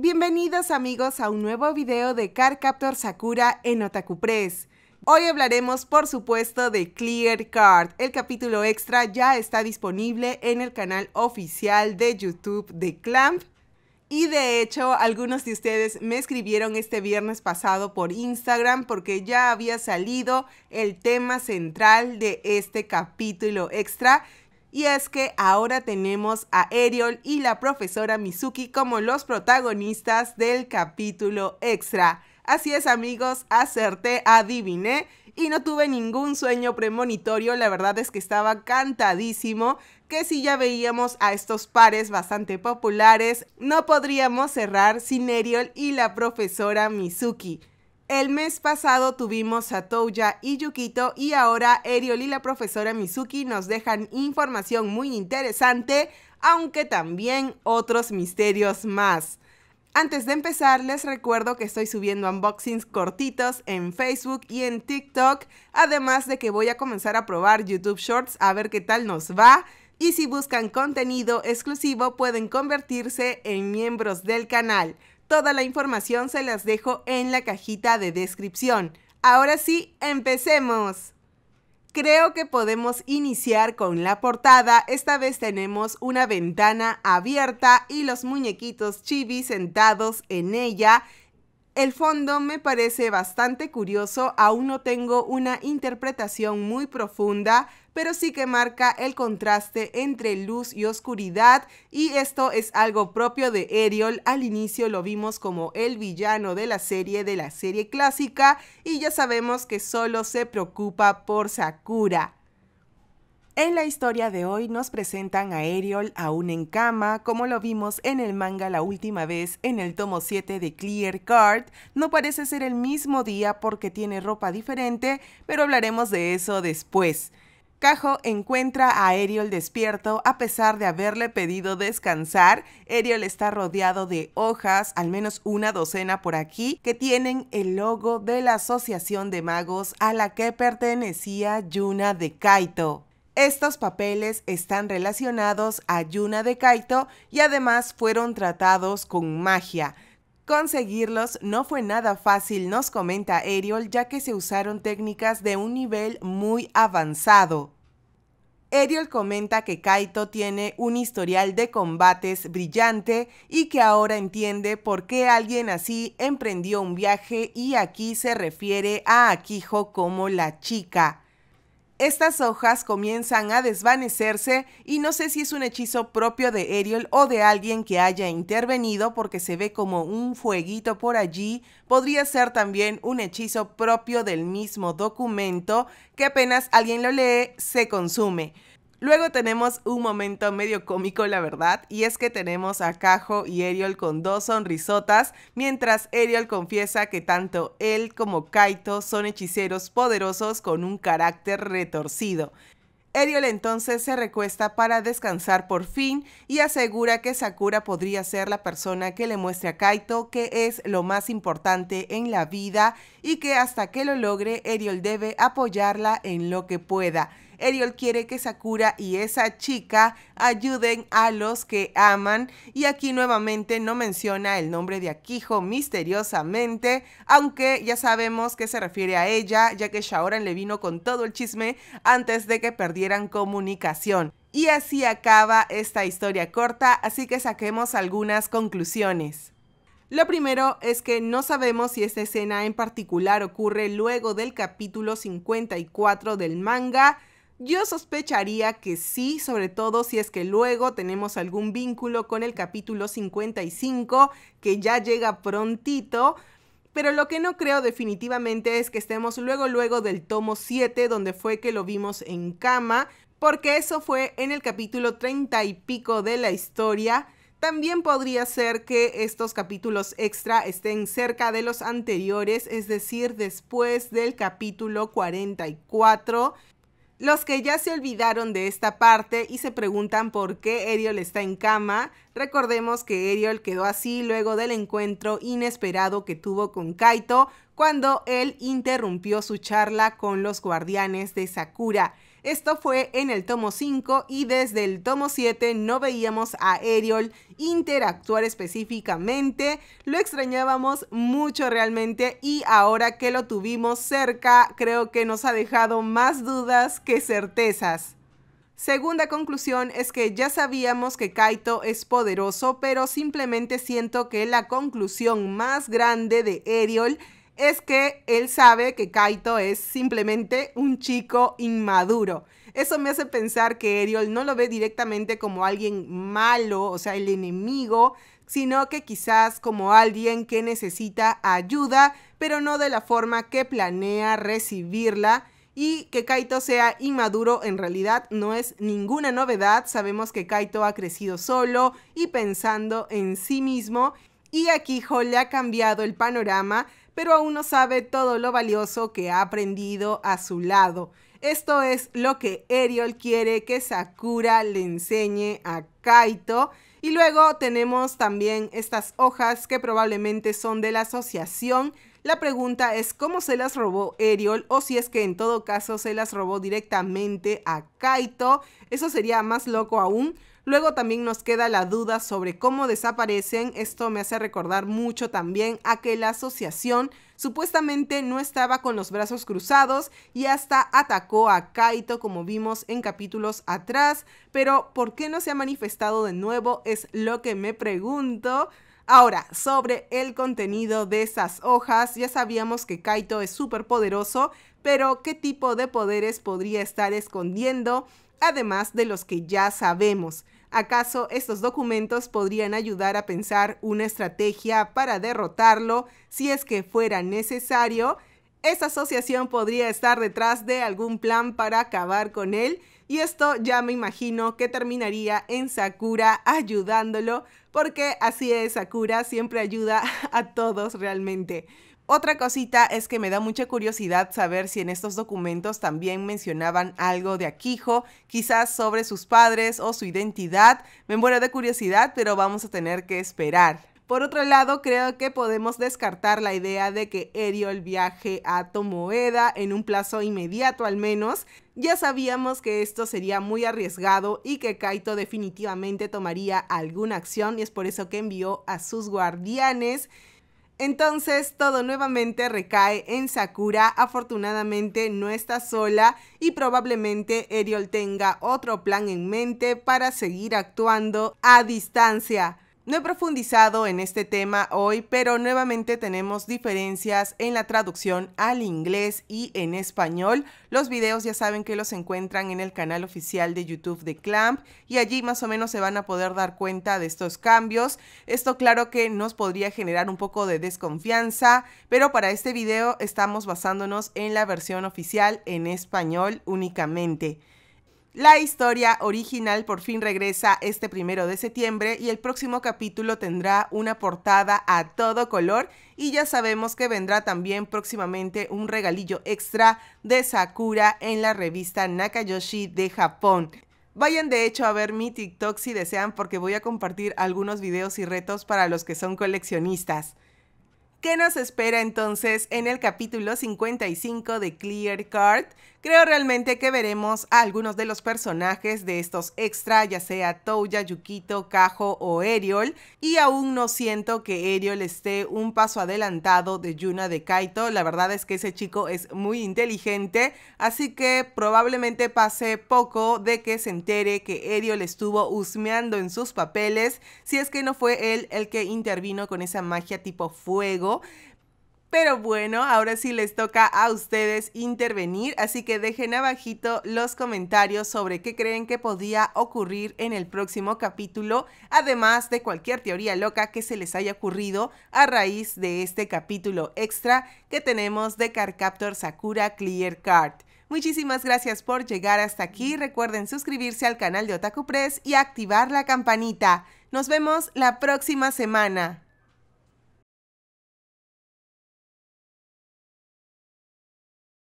Bienvenidos amigos a un nuevo video de Card Captor Sakura en Otaku Press. Hoy hablaremos por supuesto de Clear Card. El capítulo extra ya está disponible en el canal oficial de YouTube de Clamp. Y de hecho, algunos de ustedes me escribieron este viernes pasado por Instagram porque ya había salido el tema central de este capítulo extra y es que ahora tenemos a Eriol y la profesora Mizuki como los protagonistas del capítulo extra. Así es amigos, acerté, adiviné y no tuve ningún sueño premonitorio, la verdad es que estaba cantadísimo, que si ya veíamos a estos pares bastante populares, no podríamos cerrar sin Eriol y la profesora Mizuki. El mes pasado tuvimos a Touya y Yukito y ahora Eriol y la profesora Mizuki nos dejan información muy interesante, aunque también otros misterios más. Antes de empezar, les recuerdo que estoy subiendo unboxings cortitos en Facebook y en TikTok, además de que voy a comenzar a probar YouTube Shorts a ver qué tal nos va. Y si buscan contenido exclusivo, pueden convertirse en miembros del canal. Toda la información se las dejo en la cajita de descripción. Ahora sí, empecemos. Creo que podemos iniciar con la portada. Esta vez tenemos una ventana abierta y los muñequitos chibi sentados en ella. El fondo me parece bastante curioso, aún no tengo una interpretación muy profunda, pero sí que marca el contraste entre luz y oscuridad y esto es algo propio de Ariel. Al inicio lo vimos como el villano de la serie, de la serie clásica y ya sabemos que solo se preocupa por Sakura. En la historia de hoy nos presentan a Ariel aún en cama, como lo vimos en el manga la última vez en el tomo 7 de Clear Card. No parece ser el mismo día porque tiene ropa diferente, pero hablaremos de eso después. Cajo encuentra a Ariel despierto a pesar de haberle pedido descansar. Ariel está rodeado de hojas, al menos una docena por aquí, que tienen el logo de la Asociación de Magos a la que pertenecía Yuna de Kaito. Estos papeles están relacionados a Yuna de Kaito y además fueron tratados con magia. Conseguirlos no fue nada fácil, nos comenta Ariel, ya que se usaron técnicas de un nivel muy avanzado. Ariel comenta que Kaito tiene un historial de combates brillante y que ahora entiende por qué alguien así emprendió un viaje y aquí se refiere a Akiho como la chica. Estas hojas comienzan a desvanecerse y no sé si es un hechizo propio de Ariel o de alguien que haya intervenido porque se ve como un fueguito por allí. Podría ser también un hechizo propio del mismo documento que apenas alguien lo lee se consume. Luego tenemos un momento medio cómico, la verdad, y es que tenemos a Cajo y Eriol con dos sonrisotas, mientras Eriol confiesa que tanto él como Kaito son hechiceros poderosos con un carácter retorcido. Eriol entonces se recuesta para descansar por fin y asegura que Sakura podría ser la persona que le muestre a Kaito que es lo más importante en la vida y que hasta que lo logre, Eriol debe apoyarla en lo que pueda. Eriol quiere que Sakura y esa chica ayuden a los que aman y aquí nuevamente no menciona el nombre de Akijo misteriosamente, aunque ya sabemos que se refiere a ella, ya que Shaoran le vino con todo el chisme antes de que perdieran comunicación. Y así acaba esta historia corta, así que saquemos algunas conclusiones. Lo primero es que no sabemos si esta escena en particular ocurre luego del capítulo 54 del manga yo sospecharía que sí, sobre todo si es que luego tenemos algún vínculo con el capítulo 55, que ya llega prontito. Pero lo que no creo definitivamente es que estemos luego luego del tomo 7, donde fue que lo vimos en cama, porque eso fue en el capítulo 30 y pico de la historia. También podría ser que estos capítulos extra estén cerca de los anteriores, es decir, después del capítulo 44. Los que ya se olvidaron de esta parte y se preguntan por qué Eriol está en cama, recordemos que Eriol quedó así luego del encuentro inesperado que tuvo con Kaito cuando él interrumpió su charla con los guardianes de Sakura. Esto fue en el tomo 5 y desde el tomo 7 no veíamos a Ariel interactuar específicamente. Lo extrañábamos mucho realmente y ahora que lo tuvimos cerca creo que nos ha dejado más dudas que certezas. Segunda conclusión es que ya sabíamos que Kaito es poderoso, pero simplemente siento que la conclusión más grande de Ariel es que él sabe que Kaito es simplemente un chico inmaduro. Eso me hace pensar que Eriol no lo ve directamente como alguien malo, o sea, el enemigo, sino que quizás como alguien que necesita ayuda, pero no de la forma que planea recibirla. Y que Kaito sea inmaduro en realidad no es ninguna novedad, sabemos que Kaito ha crecido solo y pensando en sí mismo y aquí Jo le ha cambiado el panorama pero aún no sabe todo lo valioso que ha aprendido a su lado. Esto es lo que Eriol quiere que Sakura le enseñe a Kaito. Y luego tenemos también estas hojas que probablemente son de la asociación. La pregunta es cómo se las robó Eriol o si es que en todo caso se las robó directamente a Kaito. Eso sería más loco aún. Luego también nos queda la duda sobre cómo desaparecen. Esto me hace recordar mucho también a que la asociación supuestamente no estaba con los brazos cruzados y hasta atacó a Kaito como vimos en capítulos atrás. Pero ¿por qué no se ha manifestado de nuevo? Es lo que me pregunto. Ahora, sobre el contenido de esas hojas, ya sabíamos que Kaito es súper poderoso, pero ¿qué tipo de poderes podría estar escondiendo? Además de los que ya sabemos. ¿Acaso estos documentos podrían ayudar a pensar una estrategia para derrotarlo si es que fuera necesario? ¿Esa asociación podría estar detrás de algún plan para acabar con él y esto ya me imagino que terminaría en Sakura ayudándolo porque así es Sakura, siempre ayuda a todos realmente. Otra cosita es que me da mucha curiosidad saber si en estos documentos también mencionaban algo de Aquijo, quizás sobre sus padres o su identidad. Me muero de curiosidad, pero vamos a tener que esperar. Por otro lado, creo que podemos descartar la idea de que el viaje a Tomoeda en un plazo inmediato al menos. Ya sabíamos que esto sería muy arriesgado y que Kaito definitivamente tomaría alguna acción y es por eso que envió a sus guardianes entonces todo nuevamente recae en Sakura, afortunadamente no está sola y probablemente Eriol tenga otro plan en mente para seguir actuando a distancia. No he profundizado en este tema hoy, pero nuevamente tenemos diferencias en la traducción al inglés y en español. Los videos ya saben que los encuentran en el canal oficial de YouTube de Clamp y allí más o menos se van a poder dar cuenta de estos cambios. Esto claro que nos podría generar un poco de desconfianza, pero para este video estamos basándonos en la versión oficial en español únicamente. La historia original por fin regresa este primero de septiembre y el próximo capítulo tendrá una portada a todo color y ya sabemos que vendrá también próximamente un regalillo extra de Sakura en la revista Nakayoshi de Japón. Vayan de hecho a ver mi TikTok si desean porque voy a compartir algunos videos y retos para los que son coleccionistas. ¿Qué nos espera entonces en el capítulo 55 de Clear Card? Creo realmente que veremos a algunos de los personajes de estos extra, ya sea Toya, Yukito, Kajo o Eriol, y aún no siento que Eriol esté un paso adelantado de Yuna de Kaito. La verdad es que ese chico es muy inteligente, así que probablemente pase poco de que se entere que Eriol estuvo husmeando en sus papeles, si es que no fue él el que intervino con esa magia tipo fuego. Pero bueno, ahora sí les toca a ustedes intervenir, así que dejen abajito los comentarios sobre qué creen que podía ocurrir en el próximo capítulo, además de cualquier teoría loca que se les haya ocurrido a raíz de este capítulo extra que tenemos de Carcaptor Sakura Clear Card. Muchísimas gracias por llegar hasta aquí, recuerden suscribirse al canal de Otaku Press y activar la campanita. Nos vemos la próxima semana.